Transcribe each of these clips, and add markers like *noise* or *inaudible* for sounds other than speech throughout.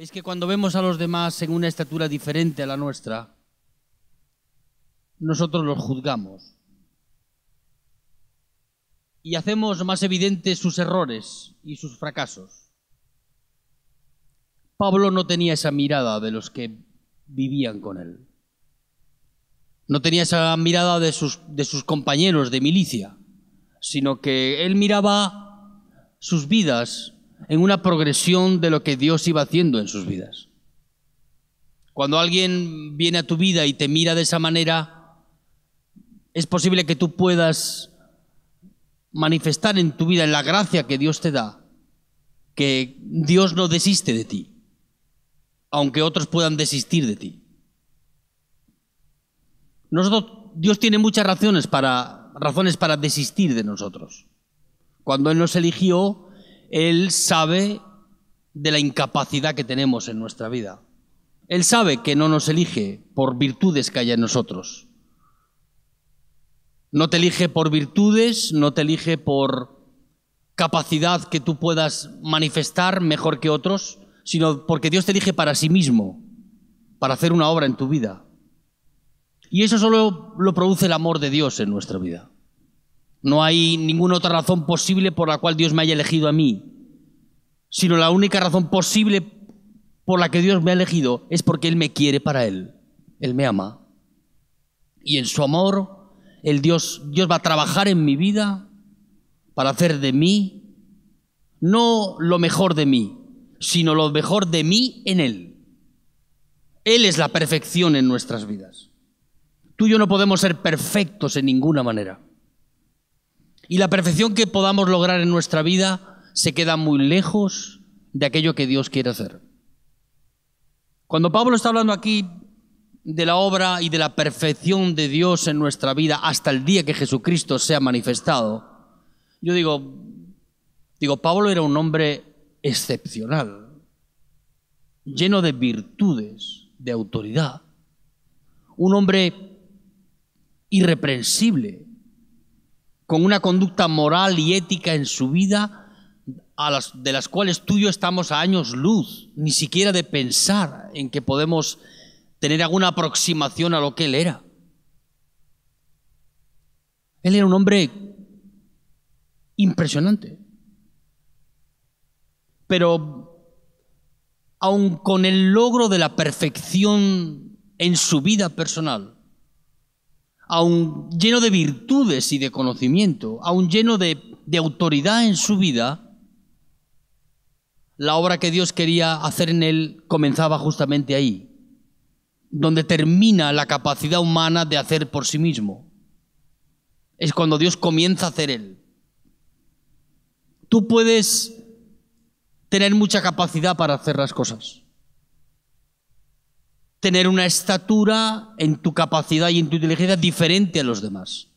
Es que cuando vemos a los demás en una estatura diferente a la nuestra, nosotros los juzgamos y hacemos más evidentes sus errores y sus fracasos. Pablo no tenía esa mirada de los que vivían con él. No tenía esa mirada de sus, de sus compañeros de milicia, sino que él miraba sus vidas en una progresión de lo que Dios iba haciendo en sus vidas. Cuando alguien viene a tu vida y te mira de esa manera, es posible que tú puedas manifestar en tu vida, en la gracia que Dios te da, que Dios no desiste de ti, aunque otros puedan desistir de ti. Nosotros, Dios tiene muchas razones para, razones para desistir de nosotros. Cuando Él nos eligió, él sabe de la incapacidad que tenemos en nuestra vida. Él sabe que no nos elige por virtudes que haya en nosotros. No te elige por virtudes, no te elige por capacidad que tú puedas manifestar mejor que otros, sino porque Dios te elige para sí mismo, para hacer una obra en tu vida. Y eso solo lo produce el amor de Dios en nuestra vida. No hay ninguna otra razón posible por la cual Dios me haya elegido a mí, sino la única razón posible por la que Dios me ha elegido es porque Él me quiere para Él. Él me ama. Y en su amor, el Dios, Dios va a trabajar en mi vida para hacer de mí no lo mejor de mí, sino lo mejor de mí en Él. Él es la perfección en nuestras vidas. Tú y yo no podemos ser perfectos en ninguna manera. Y la perfección que podamos lograr en nuestra vida se queda muy lejos de aquello que Dios quiere hacer. Cuando Pablo está hablando aquí de la obra y de la perfección de Dios en nuestra vida hasta el día que Jesucristo sea manifestado, yo digo, digo, Pablo era un hombre excepcional, lleno de virtudes, de autoridad, un hombre irreprensible, con una conducta moral y ética en su vida a las, de las cuales tú y yo estamos a años luz, ni siquiera de pensar en que podemos tener alguna aproximación a lo que él era. Él era un hombre impresionante. Pero aun con el logro de la perfección en su vida personal, un lleno de virtudes y de conocimiento, un lleno de autoridad en su vida, la obra que Dios quería hacer en él comenzaba justamente ahí, donde termina la capacidad humana de hacer por sí mismo. Es cuando Dios comienza a hacer él. Tú puedes tener mucha capacidad para hacer las cosas tener una estatura en tu capacidad y en tu inteligencia diferente a los demás.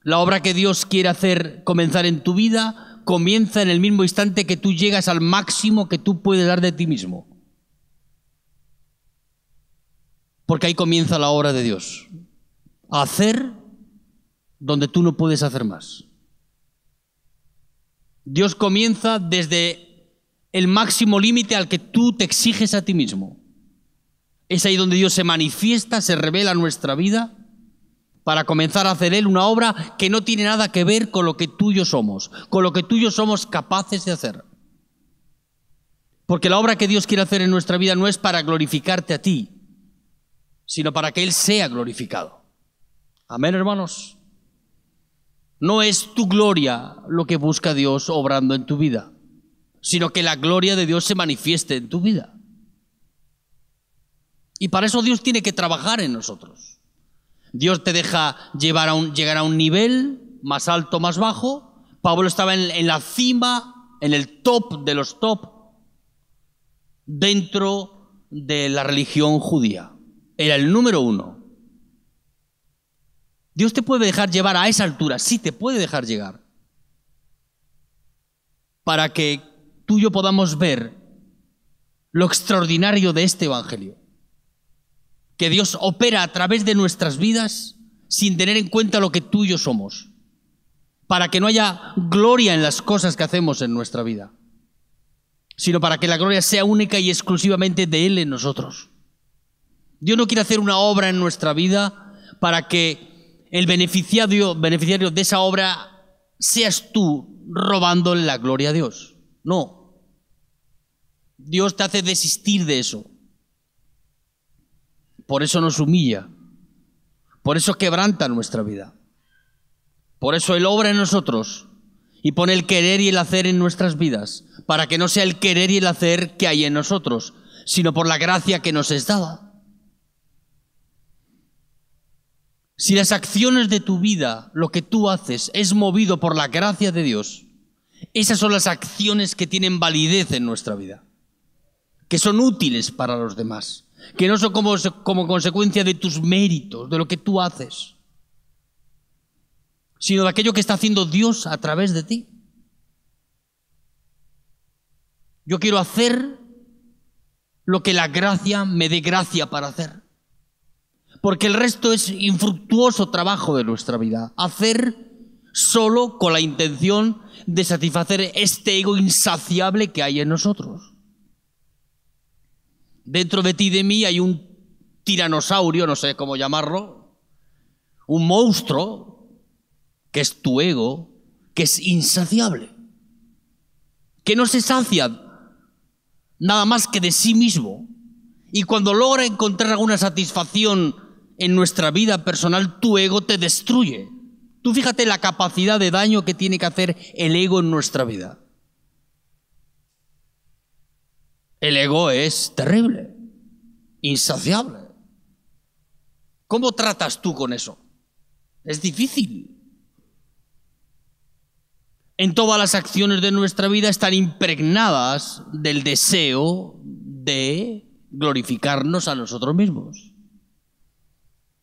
La obra que Dios quiere hacer comenzar en tu vida comienza en el mismo instante que tú llegas al máximo que tú puedes dar de ti mismo. Porque ahí comienza la obra de Dios. hacer donde tú no puedes hacer más. Dios comienza desde el máximo límite al que tú te exiges a ti mismo. Es ahí donde Dios se manifiesta, se revela nuestra vida para comenzar a hacer Él una obra que no tiene nada que ver con lo que tú y yo somos, con lo que tú y yo somos capaces de hacer. Porque la obra que Dios quiere hacer en nuestra vida no es para glorificarte a ti, sino para que Él sea glorificado. Amén, hermanos. No es tu gloria lo que busca Dios obrando en tu vida sino que la gloria de Dios se manifieste en tu vida. Y para eso Dios tiene que trabajar en nosotros. Dios te deja llevar a un, llegar a un nivel más alto, más bajo. Pablo estaba en, en la cima, en el top de los top, dentro de la religión judía. Era el número uno. Dios te puede dejar llevar a esa altura, sí te puede dejar llegar. Para que tú yo podamos ver lo extraordinario de este Evangelio. Que Dios opera a través de nuestras vidas sin tener en cuenta lo que tú y yo somos. Para que no haya gloria en las cosas que hacemos en nuestra vida. Sino para que la gloria sea única y exclusivamente de Él en nosotros. Dios no quiere hacer una obra en nuestra vida para que el beneficiario, beneficiario de esa obra seas tú robándole la gloria a Dios. No. Dios te hace desistir de eso. Por eso nos humilla. Por eso quebranta nuestra vida. Por eso Él obra en nosotros y pone el querer y el hacer en nuestras vidas, para que no sea el querer y el hacer que hay en nosotros, sino por la gracia que nos es dada. Si las acciones de tu vida, lo que tú haces, es movido por la gracia de Dios, esas son las acciones que tienen validez en nuestra vida, que son útiles para los demás, que no son como, como consecuencia de tus méritos, de lo que tú haces, sino de aquello que está haciendo Dios a través de ti. Yo quiero hacer lo que la gracia me dé gracia para hacer. Porque el resto es infructuoso trabajo de nuestra vida. Hacer solo con la intención de satisfacer este ego insaciable que hay en nosotros. Dentro de ti y de mí hay un tiranosaurio, no sé cómo llamarlo, un monstruo, que es tu ego, que es insaciable, que no se sacia nada más que de sí mismo. Y cuando logra encontrar alguna satisfacción en nuestra vida personal, tu ego te destruye. Tú fíjate la capacidad de daño que tiene que hacer el ego en nuestra vida. El ego es terrible, insaciable. ¿Cómo tratas tú con eso? Es difícil. En todas las acciones de nuestra vida están impregnadas del deseo de glorificarnos a nosotros mismos.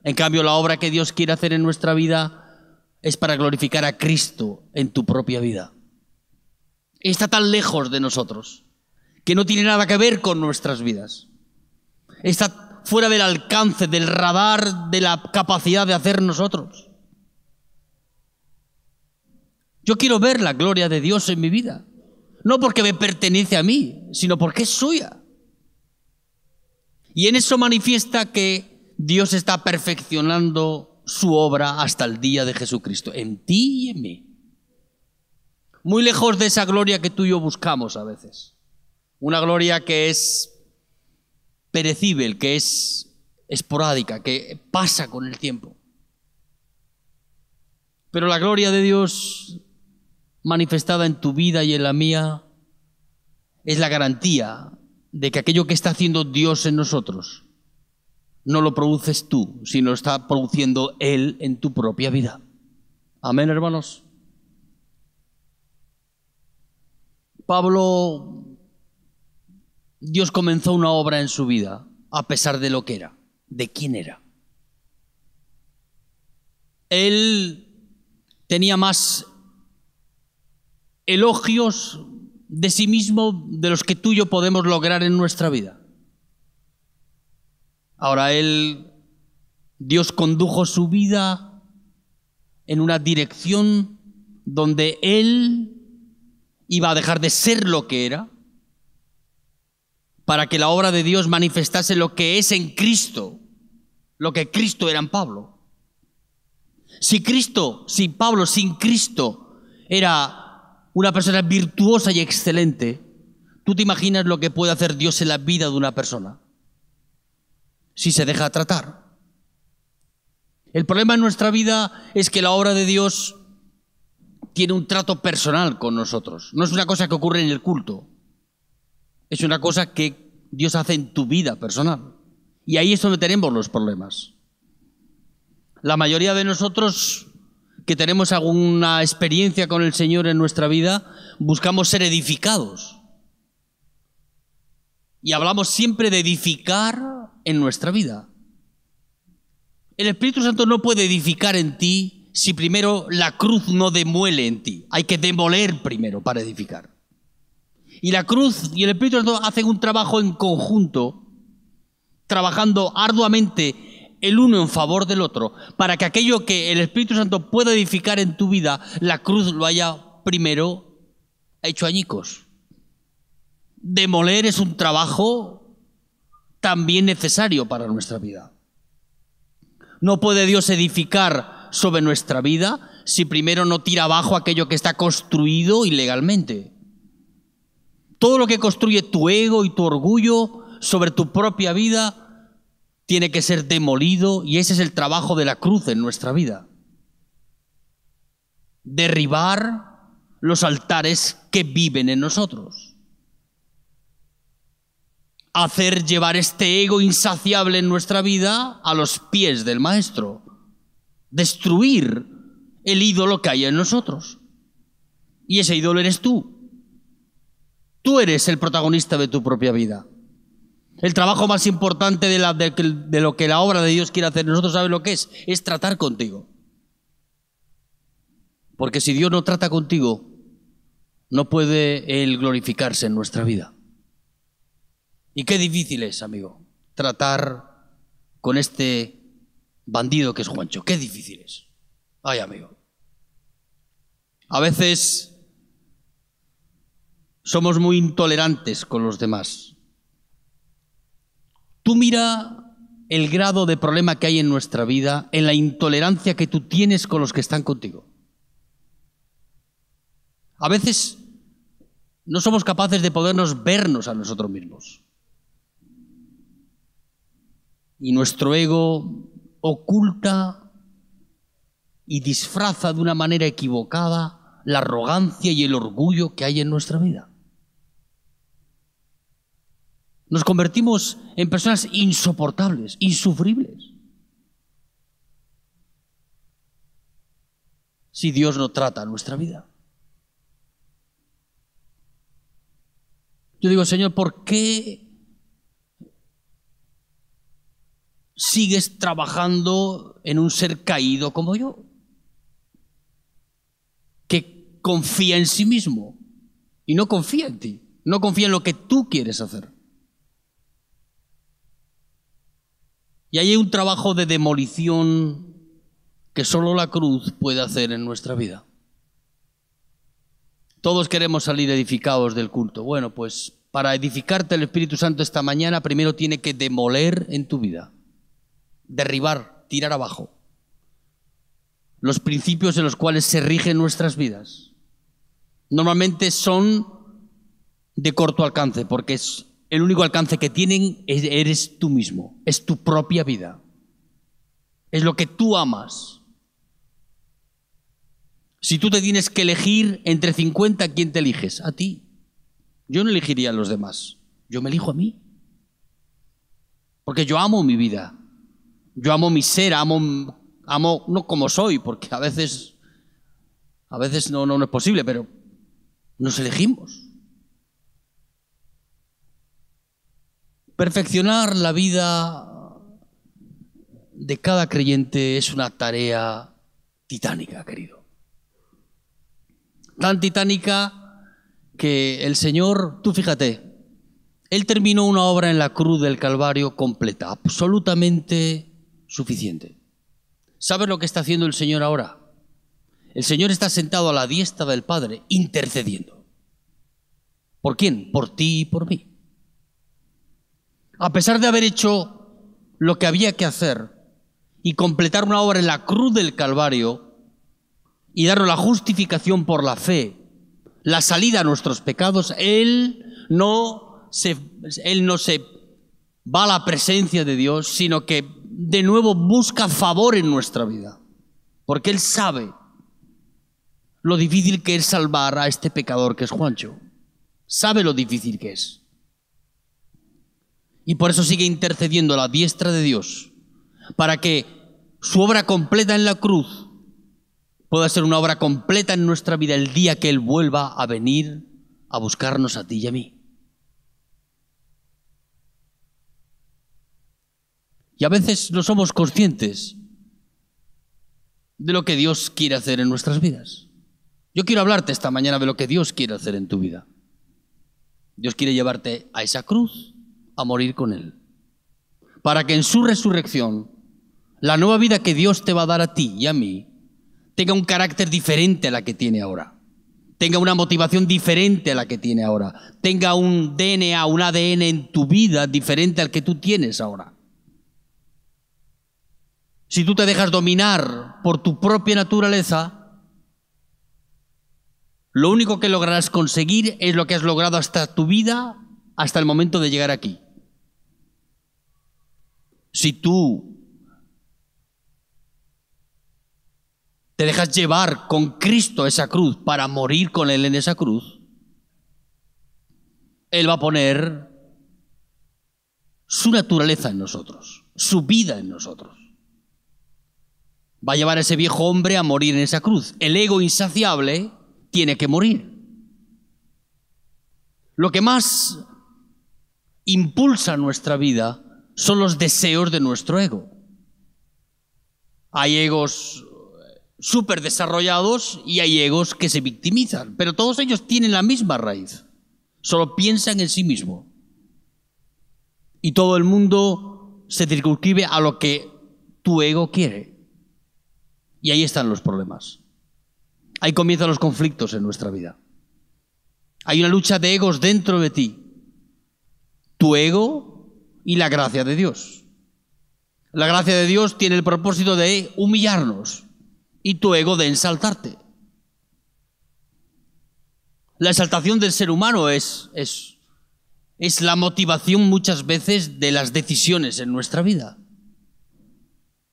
En cambio, la obra que Dios quiere hacer en nuestra vida es para glorificar a Cristo en tu propia vida. Está tan lejos de nosotros que no tiene nada que ver con nuestras vidas. Está fuera del alcance, del radar, de la capacidad de hacer nosotros. Yo quiero ver la gloria de Dios en mi vida. No porque me pertenece a mí, sino porque es suya. Y en eso manifiesta que Dios está perfeccionando su obra hasta el día de Jesucristo, en ti y en mí. Muy lejos de esa gloria que tú y yo buscamos a veces. Una gloria que es perecible, que es esporádica, que pasa con el tiempo. Pero la gloria de Dios manifestada en tu vida y en la mía es la garantía de que aquello que está haciendo Dios en nosotros no lo produces tú, sino está produciendo Él en tu propia vida. Amén, hermanos. Pablo, Dios comenzó una obra en su vida, a pesar de lo que era, de quién era. Él tenía más elogios de sí mismo de los que tú y yo podemos lograr en nuestra vida. Ahora él, Dios condujo su vida en una dirección donde él iba a dejar de ser lo que era para que la obra de Dios manifestase lo que es en Cristo, lo que Cristo era en Pablo. Si Cristo, si Pablo sin Cristo era una persona virtuosa y excelente, ¿tú te imaginas lo que puede hacer Dios en la vida de una persona? si se deja tratar. El problema en nuestra vida es que la obra de Dios tiene un trato personal con nosotros. No es una cosa que ocurre en el culto. Es una cosa que Dios hace en tu vida personal. Y ahí es donde tenemos los problemas. La mayoría de nosotros que tenemos alguna experiencia con el Señor en nuestra vida, buscamos ser edificados. Y hablamos siempre de edificar en nuestra vida. El Espíritu Santo no puede edificar en ti si primero la cruz no demuele en ti. Hay que demoler primero para edificar. Y la cruz y el Espíritu Santo hacen un trabajo en conjunto, trabajando arduamente el uno en favor del otro, para que aquello que el Espíritu Santo pueda edificar en tu vida, la cruz lo haya primero hecho añicos. Demoler es un trabajo también necesario para nuestra vida. No puede Dios edificar sobre nuestra vida si primero no tira abajo aquello que está construido ilegalmente. Todo lo que construye tu ego y tu orgullo sobre tu propia vida tiene que ser demolido y ese es el trabajo de la cruz en nuestra vida. Derribar los altares que viven en nosotros hacer llevar este ego insaciable en nuestra vida a los pies del Maestro, destruir el ídolo que hay en nosotros. Y ese ídolo eres tú. Tú eres el protagonista de tu propia vida. El trabajo más importante de, lo que la obra de Dios quiere hacer nosotros, sabemos lo que es? Es tratar contigo. Porque si Dios no trata contigo, no puede Él glorificarse en nuestra vida. Y qué difícil es, amigo, tratar con este bandido que es Juancho. Qué difícil es. Ay, amigo. A veces somos muy intolerantes con los demás. Tú mira el grado de problema que hay en nuestra vida, en la intolerancia que tú tienes con los que están contigo. A veces no somos capaces de podernos vernos a nosotros mismos. Y nuestro ego oculta y disfraza de una manera equivocada la arrogancia y el orgullo que hay en nuestra vida. Nos convertimos en personas insoportables, insufribles. Si Dios no trata nuestra vida. Yo digo, Señor, ¿por qué sigues trabajando en un ser caído como yo, que confía en sí mismo y no confía en ti, no confía en lo que tú quieres hacer. Y ahí hay un trabajo de demolición que solo la cruz puede hacer en nuestra vida. Todos queremos salir edificados del culto. Bueno, pues para edificarte el Espíritu Santo esta mañana, primero tiene que demoler en tu vida derribar, tirar abajo los principios en los cuales se rigen nuestras vidas. Normalmente son de corto alcance, porque es el único alcance que tienen eres tú mismo, es tu propia vida, es lo que tú amas. Si tú te tienes que elegir entre 50, quién te eliges? A ti. Yo no elegiría a los demás, yo me elijo a mí, porque yo amo mi vida, yo amo mi ser, amo, amo no como soy, porque a veces, a veces no, no, no es posible, pero nos elegimos. Perfeccionar la vida de cada creyente es una tarea titánica, querido. Tan titánica que el Señor, tú fíjate, Él terminó una obra en la cruz del Calvario completa, absolutamente suficiente. ¿Sabes lo que está haciendo el Señor ahora? El Señor está sentado a la diestra del Padre, intercediendo. ¿Por quién? Por ti y por mí. A pesar de haber hecho lo que había que hacer y completar una obra en la cruz del Calvario y darnos la justificación por la fe, la salida a nuestros pecados, Él no se, él no se va a la presencia de Dios, sino que de nuevo busca favor en nuestra vida. Porque Él sabe lo difícil que es salvar a este pecador que es Juancho. Sabe lo difícil que es. Y por eso sigue intercediendo a la diestra de Dios, para que su obra completa en la cruz pueda ser una obra completa en nuestra vida el día que Él vuelva a venir a buscarnos a ti y a mí. Y a veces no somos conscientes de lo que Dios quiere hacer en nuestras vidas. Yo quiero hablarte esta mañana de lo que Dios quiere hacer en tu vida. Dios quiere llevarte a esa cruz, a morir con Él, para que en su resurrección, la nueva vida que Dios te va a dar a ti y a mí, tenga un carácter diferente a la que tiene ahora, tenga una motivación diferente a la que tiene ahora, tenga un DNA, un ADN en tu vida diferente al que tú tienes ahora si tú te dejas dominar por tu propia naturaleza, lo único que lograrás conseguir es lo que has logrado hasta tu vida, hasta el momento de llegar aquí. Si tú te dejas llevar con Cristo esa cruz para morir con Él en esa cruz, Él va a poner su naturaleza en nosotros, su vida en nosotros va a llevar a ese viejo hombre a morir en esa cruz. El ego insaciable tiene que morir. Lo que más impulsa nuestra vida son los deseos de nuestro ego. Hay egos eh, súper desarrollados y hay egos que se victimizan, pero todos ellos tienen la misma raíz, solo piensan en sí mismo. Y todo el mundo se circunscribe a lo que tu ego quiere. Y ahí están los problemas. Ahí comienzan los conflictos en nuestra vida. Hay una lucha de egos dentro de ti. Tu ego y la gracia de Dios. La gracia de Dios tiene el propósito de humillarnos y tu ego de ensaltarte. La exaltación del ser humano es, es, es la motivación muchas veces de las decisiones en nuestra vida.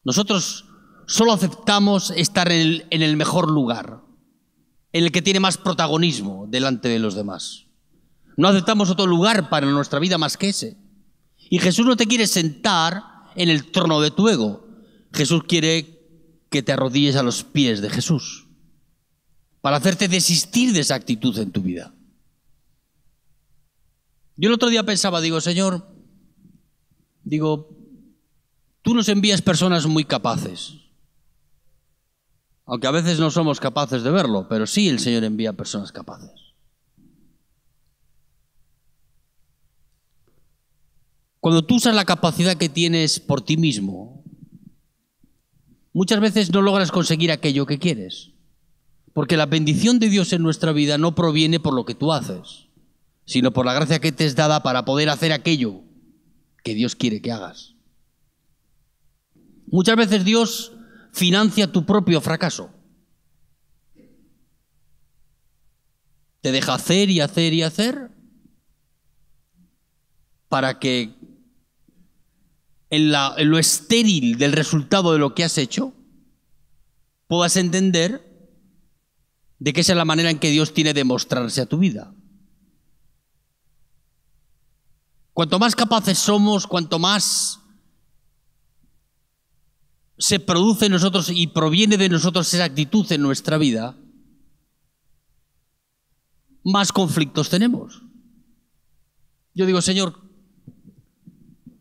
Nosotros solo aceptamos estar en el, mejor lugar, en el que tiene más protagonismo delante de los demás. No aceptamos otro lugar para nuestra vida más que ese. Y Jesús no te quiere sentar en el trono de tu ego. Jesús quiere que te arrodilles a los pies de Jesús para hacerte desistir de esa actitud en tu vida. Yo el otro día pensaba, digo, Señor, digo, tú nos envías personas muy capaces, aunque a veces no somos capaces de verlo, pero sí el Señor envía personas capaces. Cuando tú usas la capacidad que tienes por ti mismo, muchas veces no logras conseguir aquello que quieres. Porque la bendición de Dios en nuestra vida no proviene por lo que tú haces, sino por la gracia que te es dada para poder hacer aquello que Dios quiere que hagas. Muchas veces Dios financia tu propio fracaso. Te deja hacer y hacer y hacer para que en, lo estéril del resultado de lo que has hecho puedas entender de que esa es la manera en que Dios tiene de mostrarse a tu vida. Cuanto más capaces somos, cuanto más se produce en nosotros y proviene de nosotros esa actitud en nuestra vida, más conflictos tenemos. Yo digo, Señor,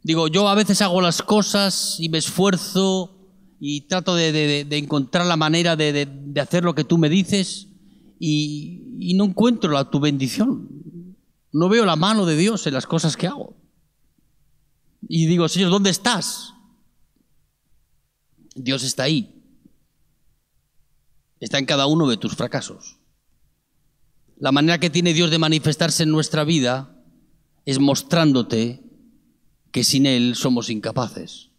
digo, yo a veces hago las cosas y me esfuerzo y trato de, encontrar la manera de, hacer lo que tú me dices y, no encuentro tu bendición. No veo la mano de Dios en las cosas que hago. Y digo, Señor, ¿dónde estás? Dios está ahí. Está en cada uno de tus fracasos. La manera que tiene Dios de manifestarse en nuestra vida es mostrándote que sin Él somos incapaces.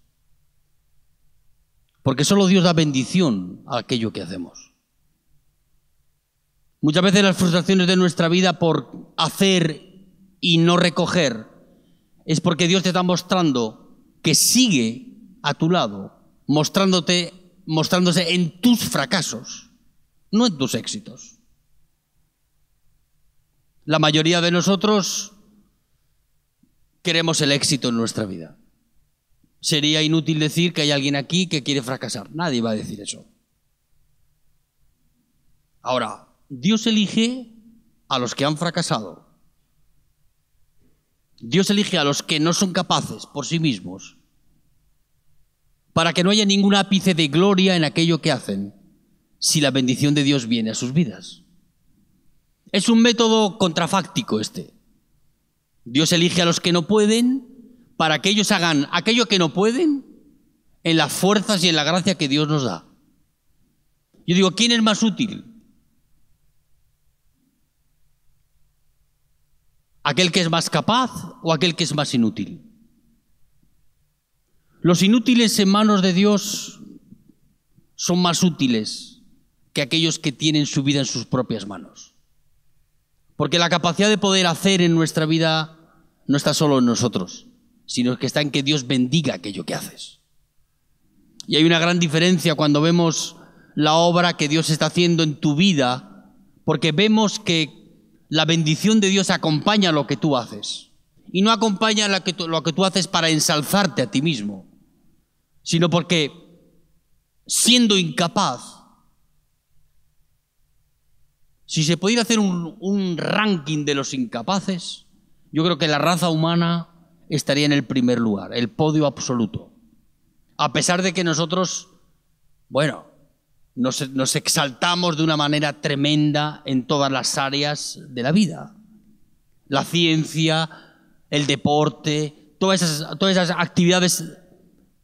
Porque solo Dios da bendición a aquello que hacemos. Muchas veces las frustraciones de nuestra vida por hacer y no recoger es porque Dios te está mostrando que sigue a tu lado mostrándote, mostrándose en tus fracasos, no en tus éxitos. La mayoría de nosotros queremos el éxito en nuestra vida. Sería inútil decir que hay alguien aquí que quiere fracasar. Nadie va a decir eso. Ahora, Dios elige a los que han fracasado. Dios elige a los que no son capaces por sí mismos para que no haya ningún ápice de gloria en aquello que hacen, si la bendición de Dios viene a sus vidas. Es un método contrafáctico este. Dios elige a los que no pueden para que ellos hagan aquello que no pueden en las fuerzas y en la gracia que Dios nos da. Yo digo, ¿quién es más útil? ¿Aquel que es más capaz o aquel que es más inútil? Los inútiles en manos de Dios son más útiles que aquellos que tienen su vida en sus propias manos. Porque la capacidad de poder hacer en nuestra vida no está solo en nosotros, sino que está en que Dios bendiga aquello que haces. Y hay una gran diferencia cuando vemos la obra que Dios está haciendo en tu vida, porque vemos que la bendición de Dios acompaña lo que tú haces. Y no acompaña lo que tú, lo que tú haces para ensalzarte a ti mismo, sino porque siendo incapaz, si se pudiera hacer un, ranking de los incapaces, yo creo que la raza humana estaría en el primer lugar, el podio absoluto. A pesar de que nosotros, bueno, nos, exaltamos de una manera tremenda en todas las áreas de la vida. La ciencia, el deporte, todas todas esas actividades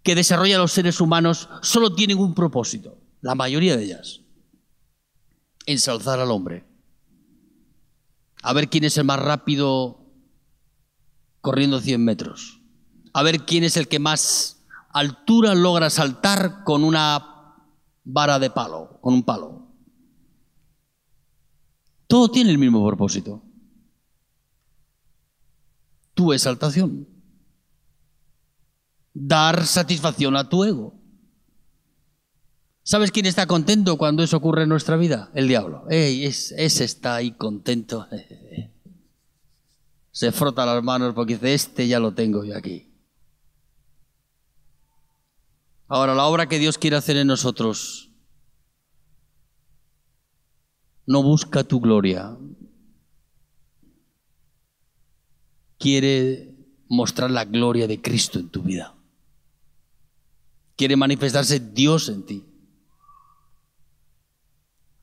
que desarrollan los seres humanos solo tienen un propósito, la mayoría de ellas, ensalzar al hombre, a ver quién es el más rápido corriendo 100 metros, a ver quién es el que más altura logra saltar con una vara de palo, con un palo. Todo tiene el mismo propósito, tu exaltación dar satisfacción a tu ego. ¿Sabes quién está contento cuando eso ocurre en nuestra vida? El diablo. ese está ahí contento. *laughs* Se frota las manos porque dice, este ya lo tengo yo aquí. Ahora, la obra que Dios quiere hacer en nosotros no busca tu gloria. Quiere mostrar la gloria de Cristo en tu vida quiere manifestarse Dios en ti.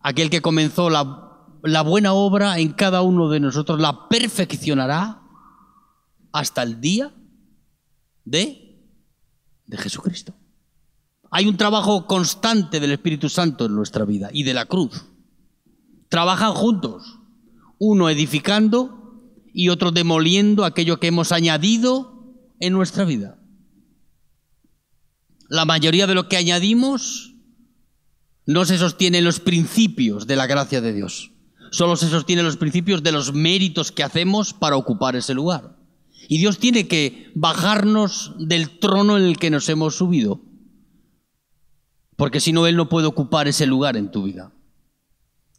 Aquel que comenzó la, la buena obra en cada uno de nosotros la perfeccionará hasta el día de, de Jesucristo. Hay un trabajo constante del Espíritu Santo en nuestra vida y de la cruz. Trabajan juntos, uno edificando y otro demoliendo aquello que hemos añadido en nuestra vida la mayoría de lo que añadimos no se sostiene en los principios de la gracia de Dios. Solo se sostiene los principios de los méritos que hacemos para ocupar ese lugar. Y Dios tiene que bajarnos del trono en el que nos hemos subido. Porque si no, Él no puede ocupar ese lugar en tu vida.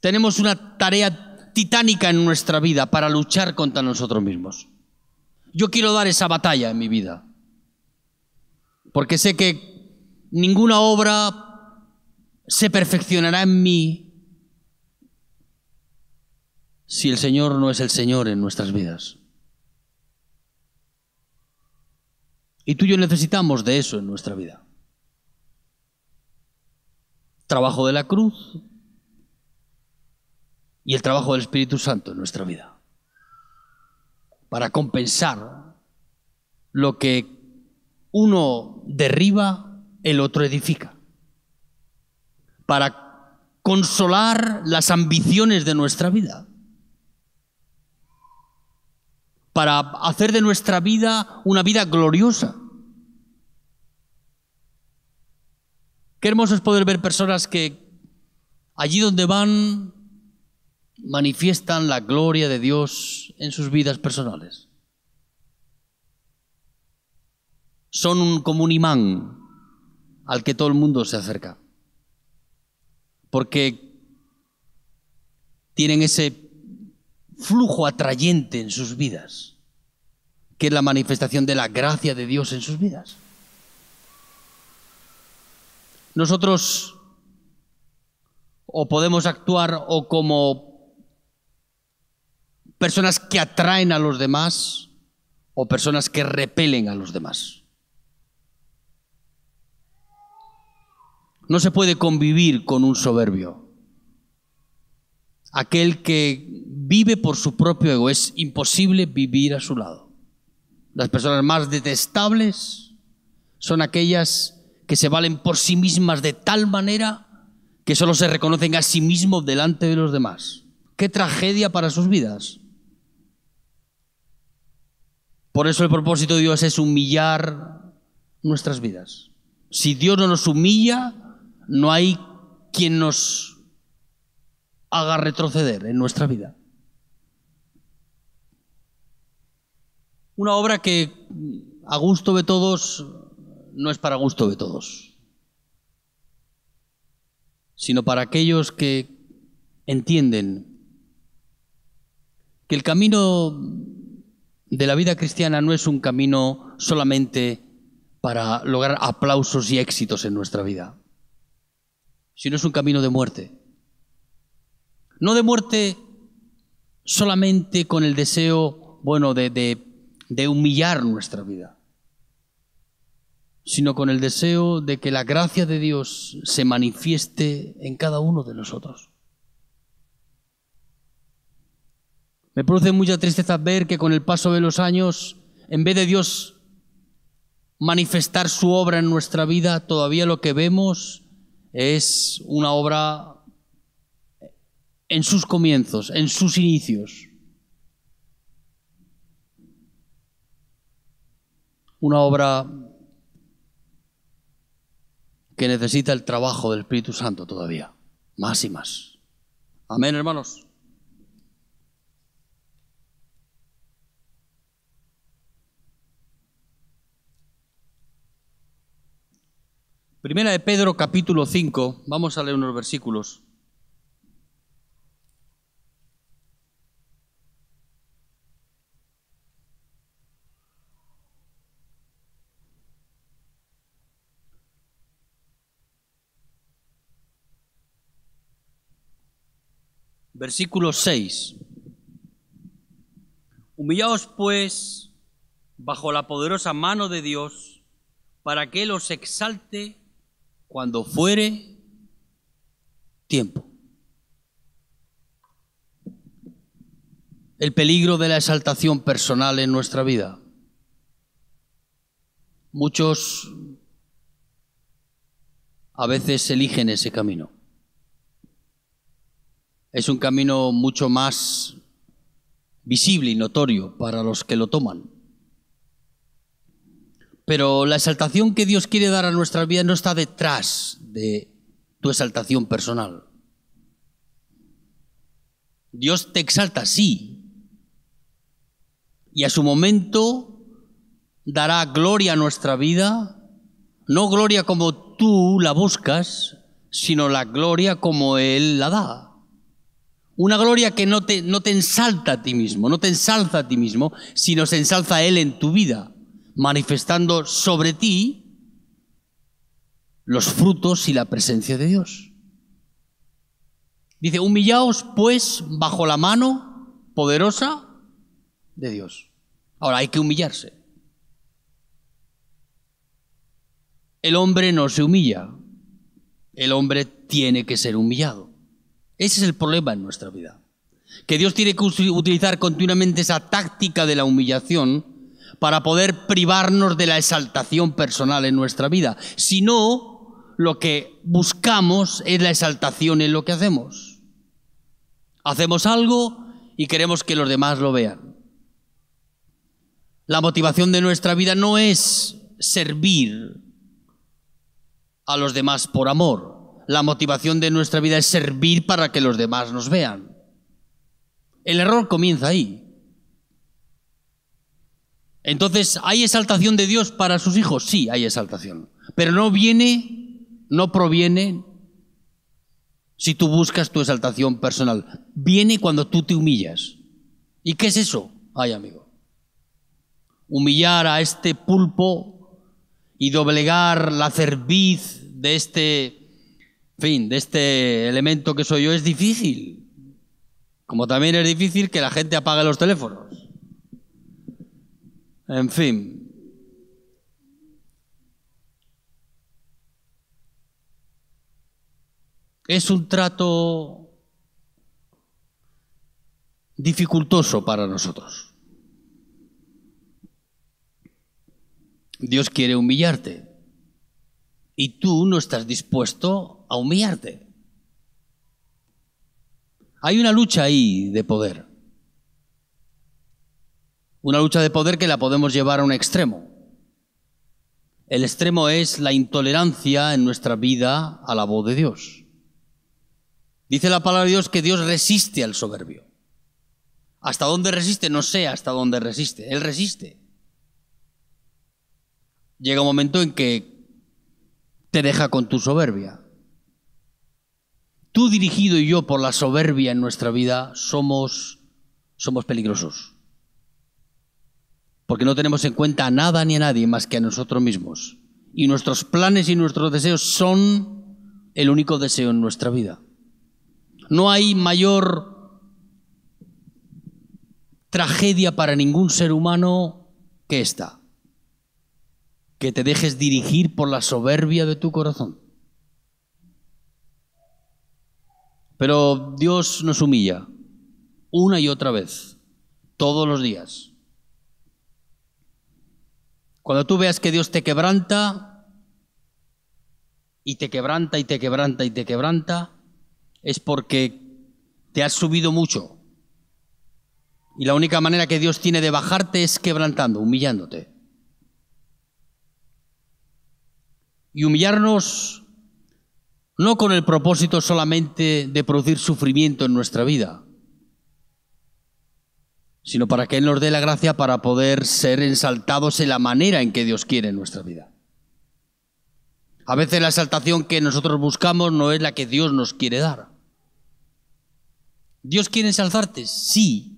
Tenemos una tarea titánica en nuestra vida para luchar contra nosotros mismos. Yo quiero dar esa batalla en mi vida. Porque sé que Ninguna obra se perfeccionará en mí si el Señor no es el Señor en nuestras vidas. Y tú y yo necesitamos de eso en nuestra vida. Trabajo de la cruz y el trabajo del Espíritu Santo en nuestra vida. Para compensar lo que uno derriba el otro edifica. Para consolar las ambiciones de nuestra vida. Para hacer de nuestra vida una vida gloriosa. Qué hermoso es poder ver personas que allí donde van manifiestan la gloria de Dios en sus vidas personales. Son un, como un imán al que todo el mundo se acerca. Porque tienen ese flujo atrayente en sus vidas, que es la manifestación de la gracia de Dios en sus vidas. Nosotros o podemos actuar o como personas que atraen a los demás o personas que repelen a los demás. No se puede convivir con un soberbio. Aquel que vive por su propio ego, es imposible vivir a su lado. Las personas más detestables son aquellas que se valen por sí mismas de tal manera que solo se reconocen a sí mismos delante de los demás. Qué tragedia para sus vidas. Por eso el propósito de Dios es humillar nuestras vidas. Si Dios no nos humilla, no hay quien nos haga retroceder en nuestra vida. Una obra que a gusto de todos no es para gusto de todos, sino para aquellos que entienden que el camino de la vida cristiana no es un camino solamente para lograr aplausos y éxitos en nuestra vida sino es un camino de muerte. No de muerte solamente con el deseo, bueno, de, de, de humillar nuestra vida, sino con el deseo de que la gracia de Dios se manifieste en cada uno de nosotros. Me produce mucha tristeza ver que con el paso de los años, en vez de Dios manifestar su obra en nuestra vida, todavía lo que vemos es una obra en sus comienzos, en sus inicios. Una obra que necesita el trabajo del Espíritu Santo todavía, más y más. Amén, hermanos. Primera de Pedro capítulo 5, vamos a leer unos versículos. Versículo 6. Humillaos pues bajo la poderosa mano de Dios para que Él os exalte cuando fuere tiempo. El peligro de la exaltación personal en nuestra vida. Muchos a veces eligen ese camino. Es un camino mucho más visible y notorio para los que lo toman. Pero la exaltación que Dios quiere dar a nuestra vida no está detrás de tu exaltación personal. Dios te exalta, sí. Y a su momento dará gloria a nuestra vida, no gloria como tú la buscas, sino la gloria como Él la da. Una gloria que no te, no te ensalta a ti mismo, no te ensalza a ti mismo, sino se ensalza Él en tu vida manifestando sobre ti los frutos y la presencia de Dios. Dice, humillaos pues bajo la mano poderosa de Dios. Ahora hay que humillarse. El hombre no se humilla, el hombre tiene que ser humillado. Ese es el problema en nuestra vida. Que Dios tiene que utilizar continuamente esa táctica de la humillación para poder privarnos de la exaltación personal en nuestra vida, sino lo que buscamos es la exaltación en lo que hacemos. Hacemos algo y queremos que los demás lo vean. La motivación de nuestra vida no es servir a los demás por amor. La motivación de nuestra vida es servir para que los demás nos vean. El error comienza ahí. Entonces, ¿hay exaltación de Dios para sus hijos? Sí, hay exaltación. Pero no viene, no proviene si tú buscas tu exaltación personal. Viene cuando tú te humillas. ¿Y qué es eso? Ay, amigo. Humillar a este pulpo y doblegar la cerviz de este, fin, de este elemento que soy yo es difícil. Como también es difícil que la gente apague los teléfonos. En fin. Es un trato dificultoso para nosotros. Dios quiere humillarte y tú no estás dispuesto a humillarte. Hay una lucha ahí de poder. Una lucha de poder que la podemos llevar a un extremo. El extremo es la intolerancia en nuestra vida a la voz de Dios. Dice la palabra de Dios que Dios resiste al soberbio. ¿Hasta dónde resiste? No sé hasta dónde resiste. Él resiste. Llega un momento en que te deja con tu soberbia. Tú dirigido y yo por la soberbia en nuestra vida somos, somos peligrosos porque no tenemos en cuenta a nada ni a nadie más que a nosotros mismos. Y nuestros planes y nuestros deseos son el único deseo en nuestra vida. No hay mayor tragedia para ningún ser humano que esta, que te dejes dirigir por la soberbia de tu corazón. Pero Dios nos humilla una y otra vez, todos los días. Cuando tú veas que Dios te quebranta y te quebranta y te quebranta y te quebranta, es porque te has subido mucho. Y la única manera que Dios tiene de bajarte es quebrantando, humillándote. Y humillarnos no con el propósito solamente de producir sufrimiento en nuestra vida, sino para que Él nos dé la gracia para poder ser ensaltados en la manera en que Dios quiere en nuestra vida. A veces la exaltación que nosotros buscamos no es la que Dios nos quiere dar. ¿Dios quiere ensalzarte? Sí,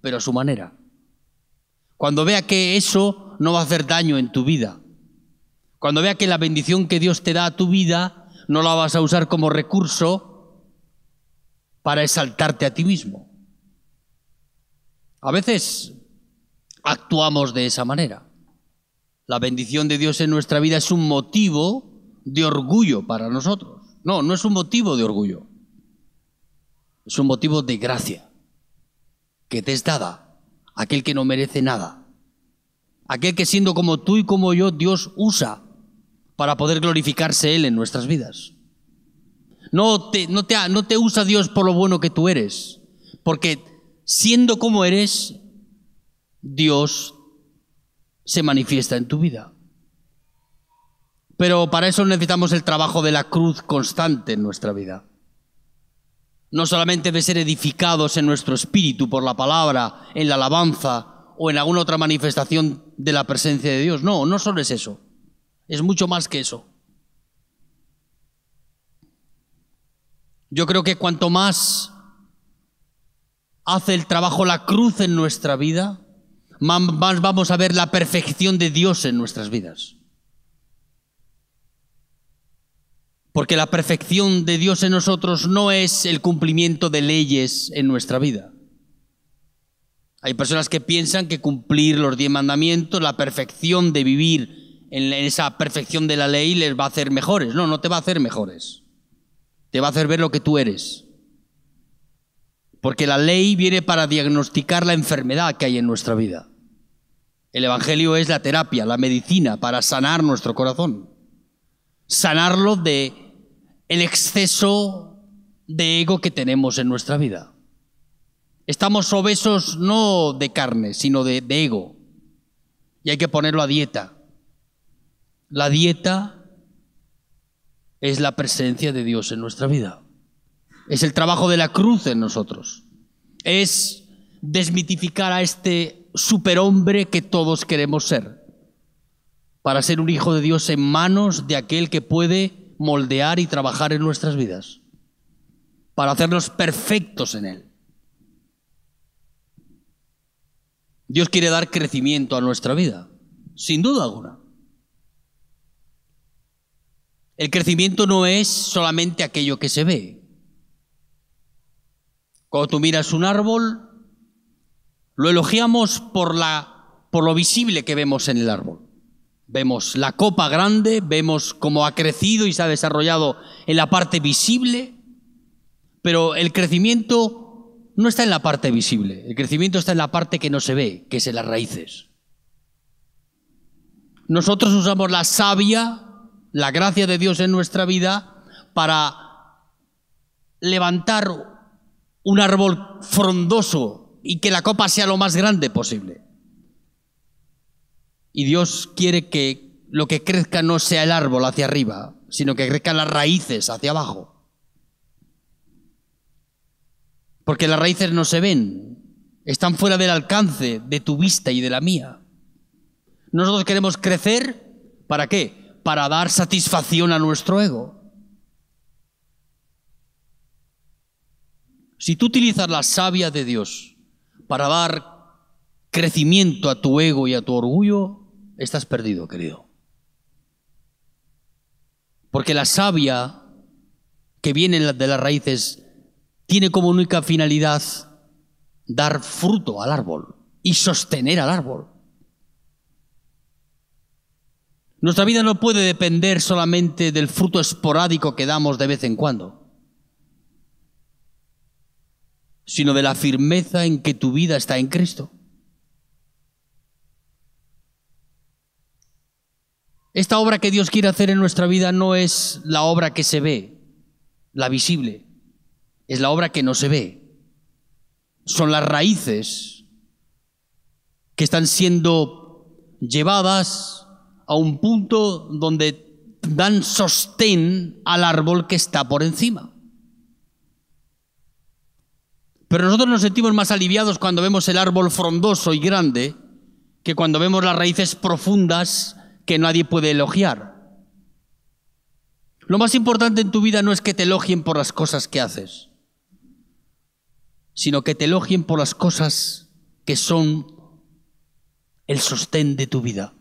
pero a su manera. Cuando vea que eso no va a hacer daño en tu vida. Cuando vea que la bendición que Dios te da a tu vida no la vas a usar como recurso para exaltarte a ti mismo. A veces actuamos de esa manera. La bendición de Dios en nuestra vida es un motivo de orgullo para nosotros. No, no es un motivo de orgullo. Es un motivo de gracia que te es dada aquel que no merece nada. Aquel que siendo como tú y como yo, Dios usa para poder glorificarse Él en nuestras vidas. No te, no te, no te usa Dios por lo bueno que tú eres, porque siendo como eres, Dios se manifiesta en tu vida. Pero para eso necesitamos el trabajo de la cruz constante en nuestra vida. No solamente de ser edificados en nuestro espíritu por la palabra, en la alabanza o en alguna otra manifestación de la presencia de Dios. No, no solo es eso. Es mucho más que eso. Yo creo que cuanto más hace el trabajo la cruz en nuestra vida, más vamos a ver la perfección de Dios en nuestras vidas. Porque la perfección de Dios en nosotros no es el cumplimiento de leyes en nuestra vida. Hay personas que piensan que cumplir los diez mandamientos, la perfección de vivir en esa perfección de la ley les va a hacer mejores. No, no te va a hacer mejores. Te va a hacer ver lo que tú eres. Porque la ley viene para diagnosticar la enfermedad que hay en nuestra vida. El Evangelio es la terapia, la medicina para sanar nuestro corazón. Sanarlo de el exceso de ego que tenemos en nuestra vida. Estamos obesos no de carne, sino de ego. Y hay que ponerlo a dieta. La dieta es la presencia de Dios en nuestra vida. Es el trabajo de la cruz en nosotros. Es desmitificar a este superhombre que todos queremos ser, para ser un hijo de Dios en manos de aquel que puede moldear y trabajar en nuestras vidas, para hacernos perfectos en Él. Dios quiere dar crecimiento a nuestra vida, sin duda alguna. El crecimiento no es solamente aquello que se ve, cuando tú miras un árbol, lo elogiamos por, la, por lo visible que vemos en el árbol. Vemos la copa grande, vemos cómo ha crecido y se ha desarrollado en la parte visible, pero el crecimiento no está en la parte visible, el crecimiento está en la parte que no se ve, que es en las raíces. Nosotros usamos la savia, la gracia de Dios en nuestra vida, para levantar un árbol frondoso y que la copa sea lo más grande posible. Y Dios quiere que lo que crezca no sea el árbol hacia arriba, sino que crezcan las raíces hacia abajo. Porque las raíces no se ven, están fuera del alcance de tu vista y de la mía. Nosotros queremos crecer, ¿para qué? Para dar satisfacción a nuestro ego. Si tú utilizas la savia de Dios para dar crecimiento a tu ego y a tu orgullo, estás perdido, querido. Porque la savia que viene de las raíces tiene como única finalidad dar fruto al árbol y sostener al árbol. Nuestra vida no puede depender solamente del fruto esporádico que damos de vez en cuando. sino de la firmeza en que tu vida está en Cristo. Esta obra que Dios quiere hacer en nuestra vida no es la obra que se ve, la visible, es la obra que no se ve. Son las raíces que están siendo llevadas a un punto donde dan sostén al árbol que está por encima. Pero nosotros nos sentimos más aliviados cuando vemos el árbol frondoso y grande que cuando vemos las raíces profundas que nadie puede elogiar. Lo más importante en tu vida no es que te elogien por las cosas que haces, sino que te elogien por las cosas que son el sostén de tu vida.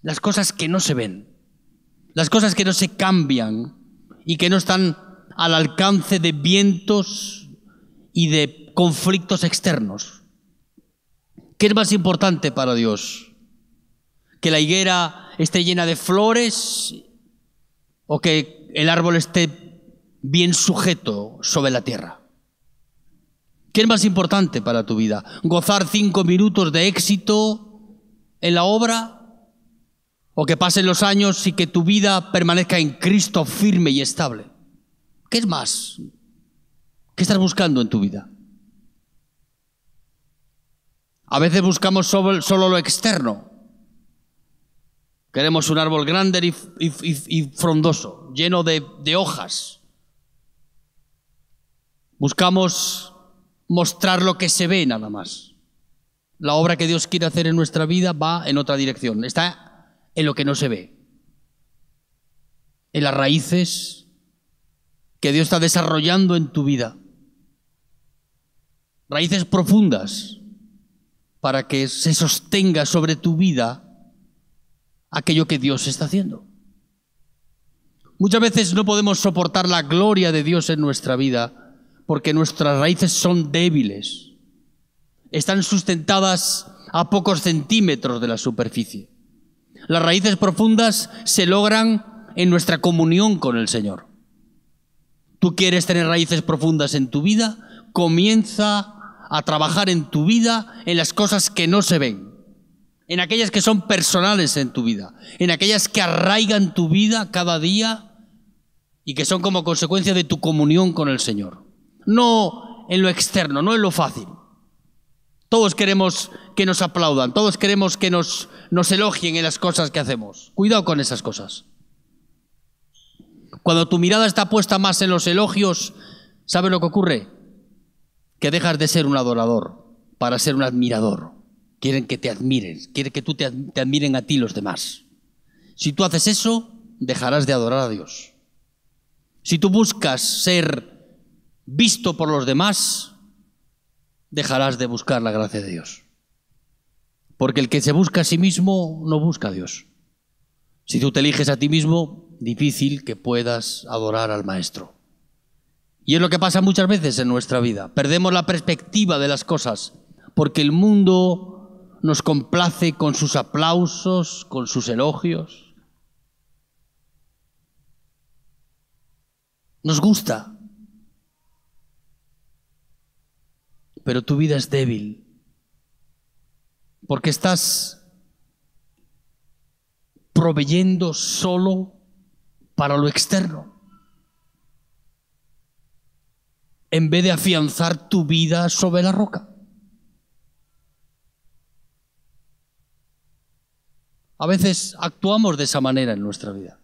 Las cosas que no se ven, las cosas que no se cambian y que no están al alcance de vientos y de conflictos externos. ¿Qué es más importante para Dios? ¿Que la higuera esté llena de flores o que el árbol esté bien sujeto sobre la tierra? ¿Qué es más importante para tu vida? ¿Gozar cinco minutos de éxito en la obra? ¿O que pasen los años y que tu vida permanezca en Cristo firme y estable? ¿Qué es más ¿Qué estás buscando en tu vida? A veces buscamos solo, lo externo. Queremos un árbol grande y, frondoso, lleno de hojas. Buscamos mostrar lo que se ve nada más. La obra que Dios quiere hacer en nuestra vida va en otra dirección. Está en lo que no se ve. En las raíces que Dios está desarrollando en tu vida raíces profundas para que se sostenga sobre tu vida aquello que Dios está haciendo. Muchas veces no podemos soportar la gloria de Dios en nuestra vida porque nuestras raíces son débiles, están sustentadas a pocos centímetros de la superficie. Las raíces profundas se logran en nuestra comunión con el Señor. ¿Tú quieres tener raíces profundas en tu vida? Comienza a trabajar en tu vida en las cosas que no se ven, en aquellas que son personales en tu vida, en aquellas que arraigan tu vida cada día y que son como consecuencia de tu comunión con el Señor. No en lo externo, no en lo fácil. Todos queremos que nos aplaudan, todos queremos que nos, nos elogien en las cosas que hacemos. Cuidado con esas cosas. Cuando tu mirada está puesta más en los elogios, ¿sabes lo que ocurre? que dejas de ser un adorador para ser un admirador. Quieren que te admiren, quieren que tú te admiren a ti los demás. Si tú haces eso, dejarás de adorar a Dios. Si tú buscas ser visto por los demás, dejarás de buscar la gracia de Dios. Porque el que se busca a sí mismo no busca a Dios. Si tú te eliges a ti mismo, difícil que puedas adorar al Maestro. Y es lo que pasa muchas veces en nuestra vida. Perdemos la perspectiva de las cosas porque el mundo nos complace con sus aplausos, con sus elogios. Nos gusta. Pero tu vida es débil porque estás proveyendo solo para lo externo. en vez de afianzar tu vida sobre la roca. A veces actuamos de esa manera en nuestra vida.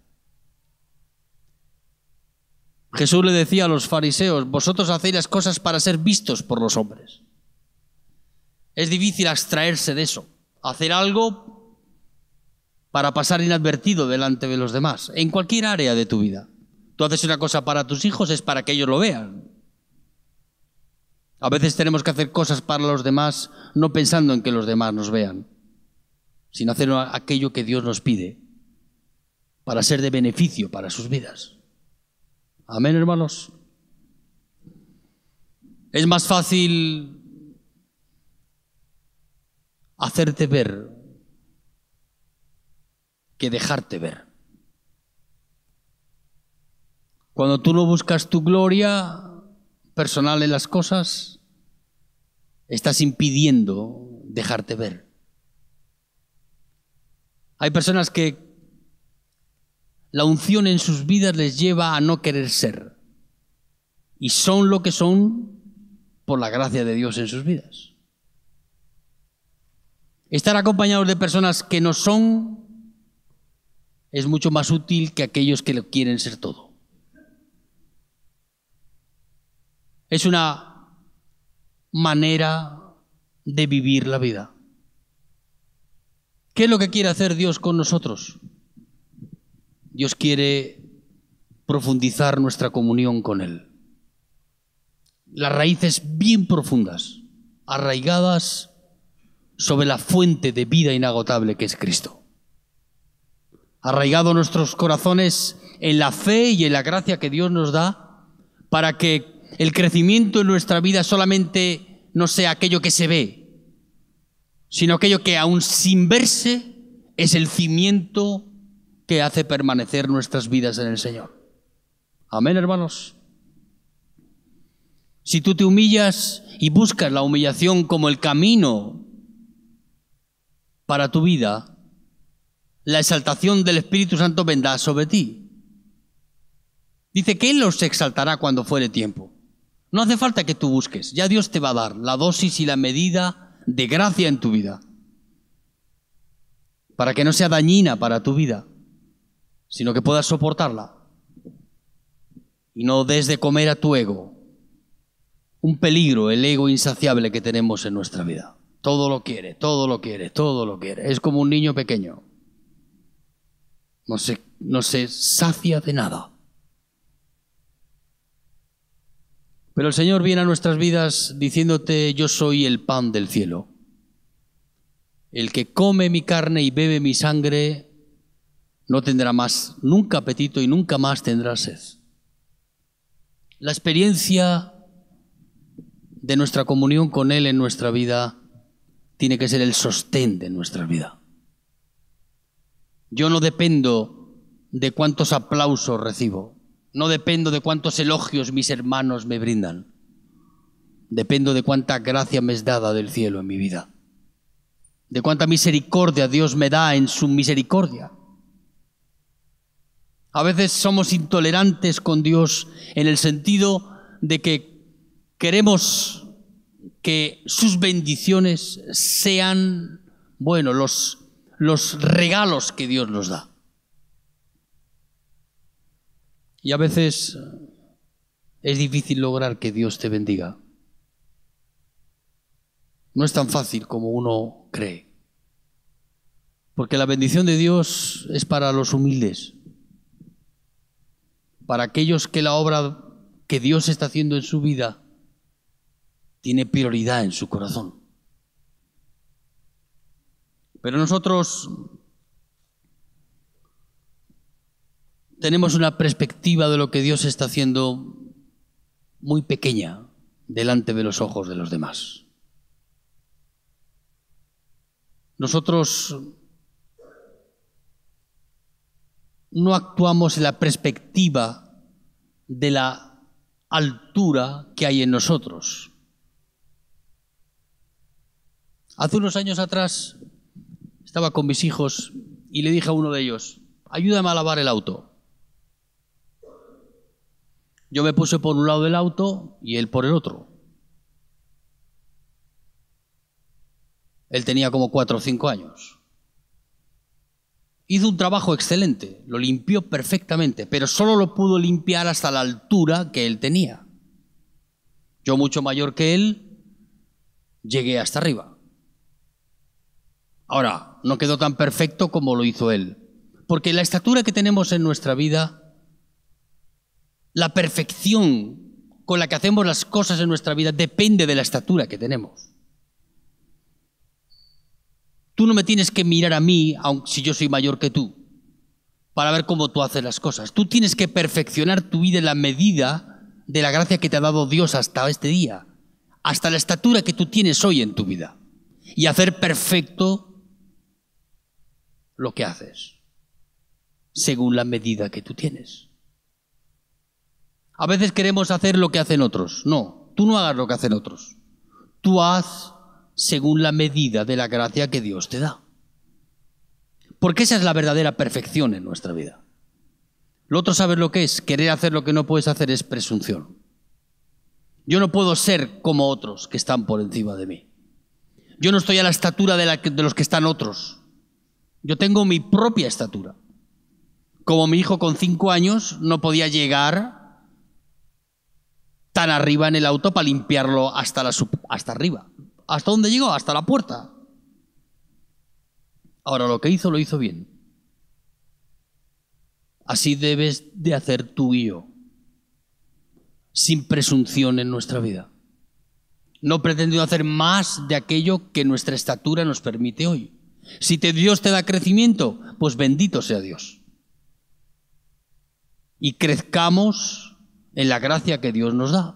Jesús le decía a los fariseos, vosotros hacéis las cosas para ser vistos por los hombres. Es difícil abstraerse de eso, hacer algo para pasar inadvertido delante de los demás, en cualquier área de tu vida. Tú haces una cosa para tus hijos, es para que ellos lo vean. A veces tenemos que hacer cosas para los demás no pensando en que los demás nos vean, sino hacer aquello que Dios nos pide para ser de beneficio para sus vidas. Amén, hermanos. Es más fácil hacerte ver que dejarte ver. Cuando tú no buscas tu gloria, personal en las cosas, estás impidiendo dejarte ver. Hay personas que la unción en sus vidas les lleva a no querer ser. Y son lo que son por la gracia de Dios en sus vidas. Estar acompañados de personas que no son es mucho más útil que aquellos que lo quieren ser todo. Es una manera de vivir la vida. ¿Qué es lo que quiere hacer Dios con nosotros? Dios quiere profundizar nuestra comunión con Él. Las raíces bien profundas, arraigadas sobre la fuente de vida inagotable que es Cristo. Arraigado nuestros corazones en la fe y en la gracia que Dios nos da para que el crecimiento en nuestra vida solamente no sea aquello que se ve, sino aquello que aún sin verse es el cimiento que hace permanecer nuestras vidas en el Señor. Amén, hermanos. Si tú te humillas y buscas la humillación como el camino para tu vida, la exaltación del Espíritu Santo vendrá sobre ti. Dice que Él los exaltará cuando fuere tiempo. No hace falta que tú busques, ya Dios te va a dar la dosis y la medida de gracia en tu vida, para que no sea dañina para tu vida, sino que puedas soportarla y no des de comer a tu ego. Un peligro, el ego insaciable que tenemos en nuestra vida. Todo lo quiere, todo lo quiere, todo lo quiere. Es como un niño pequeño. No se, no se sacia de nada. Pero el Señor viene a nuestras vidas diciéndote, yo soy el pan del cielo. El que come mi carne y bebe mi sangre no tendrá más, nunca apetito y nunca más tendrá sed. La experiencia de nuestra comunión con Él en nuestra vida tiene que ser el sostén de nuestra vida. Yo no dependo de cuántos aplausos recibo. No dependo de cuántos elogios mis hermanos me brindan. Dependo de cuánta gracia me es dada del cielo en mi vida. De cuánta misericordia Dios me da en su misericordia. A veces somos intolerantes con Dios en el sentido de que queremos que sus bendiciones sean, bueno, los, los regalos que Dios nos da. Y a veces es difícil lograr que Dios te bendiga. No es tan fácil como uno cree. Porque la bendición de Dios es para los humildes, para aquellos que la obra que Dios está haciendo en su vida tiene prioridad en su corazón. Pero nosotros tenemos una perspectiva de lo que Dios está haciendo muy pequeña delante de los ojos de los demás. Nosotros no actuamos en la perspectiva de la altura que hay en nosotros. Hace unos años atrás estaba con mis hijos y le dije a uno de ellos, ayúdame a lavar el auto. Yo me puse por un lado del auto y él por el otro. Él tenía como cuatro o cinco años. Hizo un trabajo excelente, lo limpió perfectamente, pero solo lo pudo limpiar hasta la altura que él tenía. Yo mucho mayor que él, llegué hasta arriba. Ahora, no quedó tan perfecto como lo hizo él, porque la estatura que tenemos en nuestra vida la perfección con la que hacemos las cosas en nuestra vida depende de la estatura que tenemos. Tú no me tienes que mirar a mí, aunque si yo soy mayor que tú, para ver cómo tú haces las cosas. Tú tienes que perfeccionar tu vida en la medida de la gracia que te ha dado Dios hasta este día, hasta la estatura que tú tienes hoy en tu vida, y hacer perfecto lo que haces, según la medida que tú tienes. A veces queremos hacer lo que hacen otros. No, tú no hagas lo que hacen otros. Tú haz según la medida de la gracia que Dios te da. Porque esa es la verdadera perfección en nuestra vida. Lo otro, ¿sabes lo que es? Querer hacer lo que no puedes hacer es presunción. Yo no puedo ser como otros que están por encima de mí. Yo no estoy a la estatura de, de los que están otros. Yo tengo mi propia estatura. Como mi hijo con cinco años no podía llegar tan arriba en el auto para limpiarlo hasta, la hasta arriba. ¿Hasta dónde llegó? Hasta la puerta. Ahora lo que hizo lo hizo bien. Así debes de hacer tú y yo, sin presunción en nuestra vida. No pretendiendo hacer más de aquello que nuestra estatura nos permite hoy. Si te, Dios te da crecimiento, pues bendito sea Dios. Y crezcamos en la gracia que Dios nos da.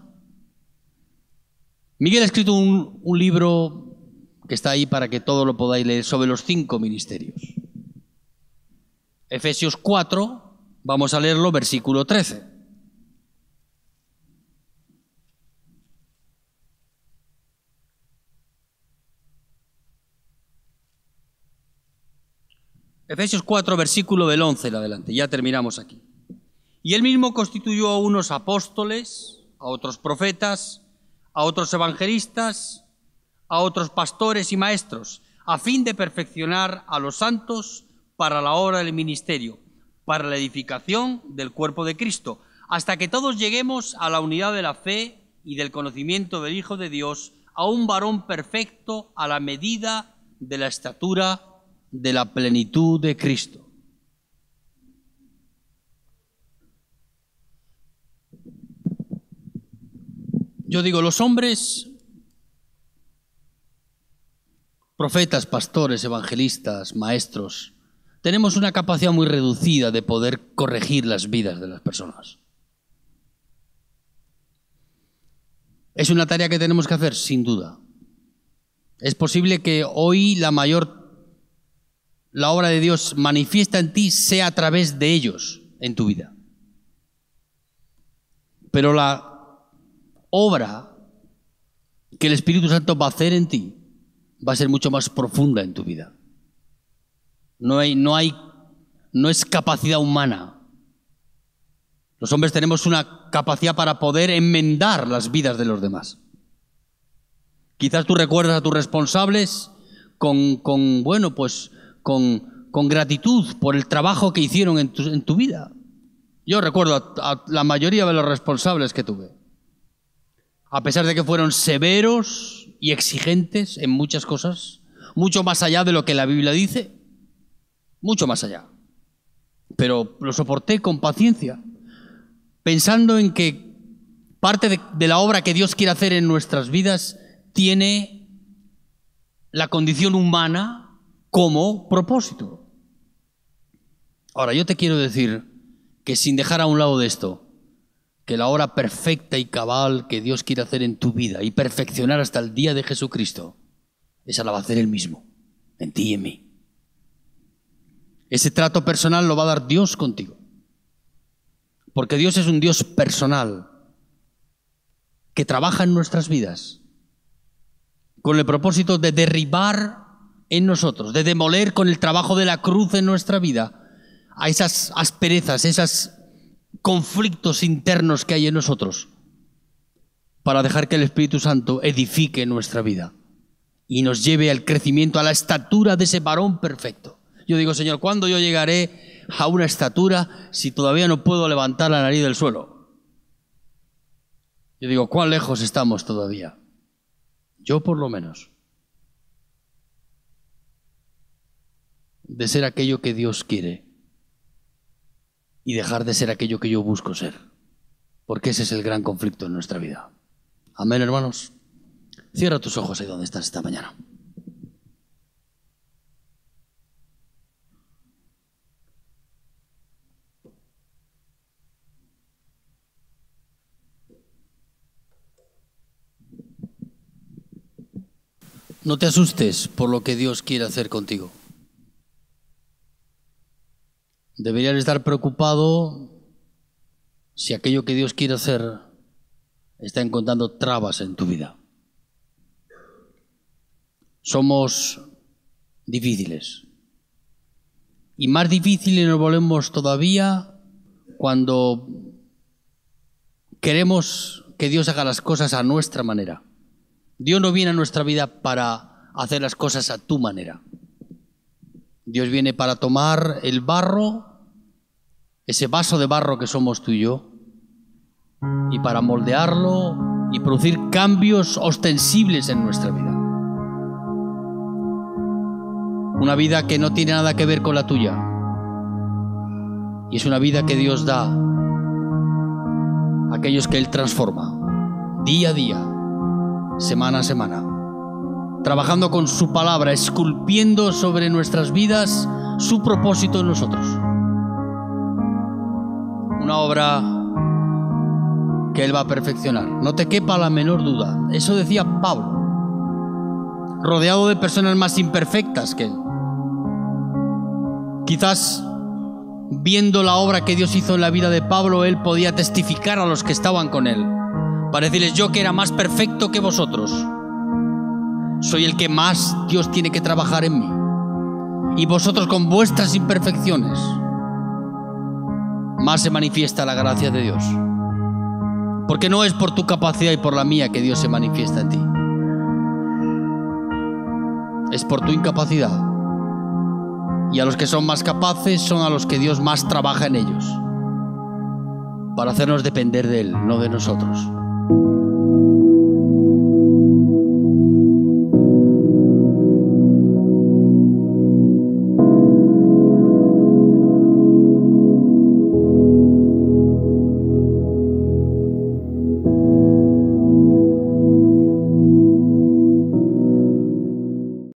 Miguel ha escrito un, libro que está ahí para que todos lo podáis leer sobre los cinco ministerios. Efesios 4, vamos a leerlo, versículo 13. Efesios 4, versículo del 11 en adelante. Ya terminamos aquí. Y él mismo constituyó a unos apóstoles, a otros profetas, a otros evangelistas, a otros pastores y maestros, a fin de perfeccionar a los santos para la obra del ministerio, para la edificación del cuerpo de Cristo, hasta que todos lleguemos a la unidad de la fe y del conocimiento del Hijo de Dios, a un varón perfecto a la medida de la estatura de la plenitud de Cristo. Yo digo, los hombres, profetas, pastores, evangelistas, maestros, tenemos una capacidad muy reducida de poder corregir las vidas de las personas. ¿Es una tarea que tenemos que hacer? Sin duda. Es posible que hoy la mayor, la obra de Dios manifiesta en ti sea a través de ellos en tu vida. Pero la obra que el Espíritu Santo va a hacer en ti va a ser mucho más profunda en tu vida. No hay, no hay, no es capacidad humana. Los hombres tenemos una capacidad para poder enmendar las vidas de los demás. Quizás tú recuerdas a tus responsables con, con bueno, pues con, con, gratitud por el trabajo que hicieron en tu, vida. Yo recuerdo a la mayoría de los responsables que tuve a pesar de que fueron severos y exigentes en muchas cosas, mucho más allá de lo que la Biblia dice, mucho más allá. Pero lo soporté con paciencia, pensando en que parte de, la obra que Dios quiere hacer en nuestras vidas tiene la condición humana como propósito. Ahora, yo te quiero decir que sin dejar a un lado de esto, que la hora perfecta y cabal que Dios quiere hacer en tu vida y perfeccionar hasta el día de Jesucristo, esa la va a hacer Él mismo, en ti y en mí. Ese trato personal lo va a dar Dios contigo. Porque Dios es un Dios personal que trabaja en nuestras vidas con el propósito de derribar en nosotros, de demoler con el trabajo de la cruz en nuestra vida a esas asperezas, esas conflictos internos que hay en nosotros para dejar que el Espíritu Santo edifique nuestra vida y nos lleve al crecimiento, a la estatura de ese varón perfecto. Yo digo, Señor, ¿cuándo yo llegaré a una estatura si todavía no puedo levantar la nariz del suelo? Yo digo, ¿cuán lejos estamos todavía? Yo por lo menos. De ser aquello que Dios quiere y dejar de ser aquello que yo busco ser. Porque ese es el gran conflicto en nuestra vida. Amén, hermanos. Cierra tus ojos ahí donde estás esta mañana. No te asustes por lo que Dios quiere hacer contigo. Deberías estar preocupado si aquello que Dios quiere hacer está encontrando trabas en tu vida. Somos difíciles. Y más difíciles nos volvemos todavía cuando queremos que Dios haga las cosas a nuestra manera. Dios no viene a nuestra vida para hacer las cosas a tu manera. Dios viene para tomar el barro, ese vaso de barro que somos tú y yo, y para moldearlo y producir cambios ostensibles en nuestra vida. Una vida que no tiene nada que ver con la tuya. Y es una vida que Dios da a aquellos que Él transforma, día a día, semana a semana trabajando con su palabra, esculpiendo sobre nuestras vidas su propósito en nosotros. Una obra que Él va a perfeccionar. No te quepa la menor duda. Eso decía Pablo, rodeado de personas más imperfectas que Él. Quizás viendo la obra que Dios hizo en la vida de Pablo, Él podía testificar a los que estaban con Él, para decirles yo que era más perfecto que vosotros soy el que más Dios tiene que trabajar en mí. Y vosotros con vuestras imperfecciones, más se manifiesta la gracia de Dios. Porque no es por tu capacidad y por la mía que Dios se manifiesta en ti. Es por tu incapacidad. Y a los que son más capaces son a los que Dios más trabaja en ellos. Para hacernos depender de Él, no de nosotros.